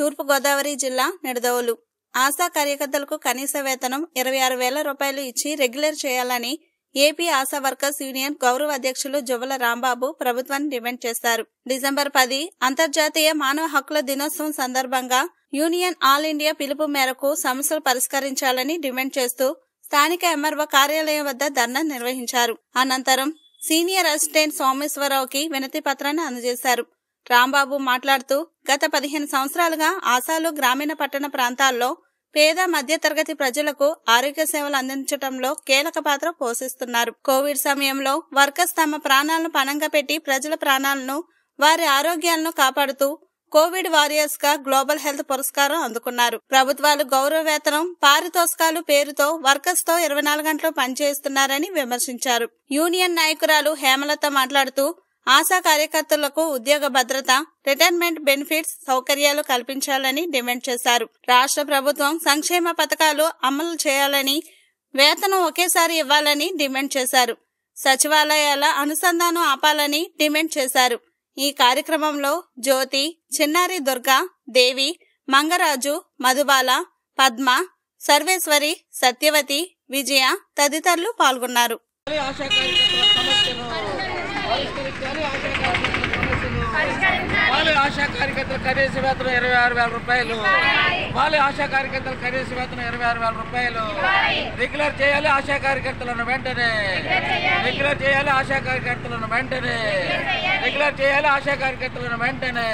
తూర్పుగోదావరి జిల్లా నిడదవులు ఆశా కార్యకర్తలకు కనీస వేతనం ఇరవై ఆరు వేల రూపాయలు ఇచ్చి రెగ్యులర్ చేయాలని ఏపీ ఆశా వర్కర్స్ యూనియన్ గౌరవ అధ్యక్షులు జువ్వల రాంబాబు ప్రభుత్వాన్ని డిమాండ్ చేశారు డిసెంబర్ పది అంతర్జాతీయ మానవ హక్కుల దినోత్సవం సందర్భంగా యూనియన్ ఆల్ ఇండియా పిలుపు మేరకు సమస్యలు పరిష్కరించాలని డిమాండ్ చేస్తూ స్థానిక ఎంఆర్ఓ కార్యాలయం వద్ద ధర్నా నిర్వహించారు అనంతరం సీనియర్ అసిస్టెంట్ సోమేశ్వరరావుకి వినతి పత్రాన్ని అందజేశారు రాంబాబు మాట్లాడుతూ గత పదిహేను సంవత్సరాలుగా ఆశాలు గ్రామీణ పట్టణ ప్రాంతాల్లో పేద మధ్యతరగతి ప్రజలకు ఆరోగ్య సేవలు అందించడంలో కీలక పాత్ర పోషిస్తున్నారు కోవిడ్ సమయంలో వర్కర్స్ తమ ప్రాణాలను పణంగా పెట్టి ప్రజల ప్రాణాలను వారి ఆరోగ్యాలను కాపాడుతూ కోవిడ్ వారియర్స్ గా గ్లోబల్ హెల్త్ పురస్కారం అందుకున్నారు ప్రభుత్వాలు గౌరవ వేతనం పారితోషికాలు పేరుతో వర్కర్స్ తో ఇరవై నాలుగు గంటలు పనిచేస్తున్నారని విమర్శించారు యూనియన్ నాయకురాలు హేమలత మాట్లాడుతూ ఆశా కార్యకర్తలకు ఉద్యోగ భద్రత రిటైర్మెంట్ బెనిఫిట్స్ సౌకర్యాలు కల్పించాలని డిమాండ్ చేశారు రాష్ట్ర ప్రభుత్వం సంక్షేమ పథకాలు అమలు చేయాలని వేతనం ఒకేసారి ఇవ్వాలని డిమాండ్ చేశారు సచివాలయాల అనుసంధానం ఆపాలని డిమాండ్ చేశారు ఈ కార్యక్రమంలో జ్యోతి చిన్నారి దుర్గా దేవి మంగరాజు మధుబాల పద్మ సర్వేశ్వరి సత్యవతి విజయ తదితరులు పాల్గొన్నారు వాళ్ళ ఆశా కార్యకర్తలు కనీస వేతనం ఇరవై ఆరు వేల రూపాయలు వాళ్ళ ఆశా కార్యకర్తలు కనీస వేతనం ఇరవై ఆరు వేల రూపాయలు రెగ్యులర్ చేయాలి ఆశా కార్యకర్తలను వెంటనే రెగ్యులర్ చేయాలి ఆశా కార్యకర్తలను వెంటనే రెగ్యులర్ చేయాలి ఆశా కార్యకర్తలను వెంటనే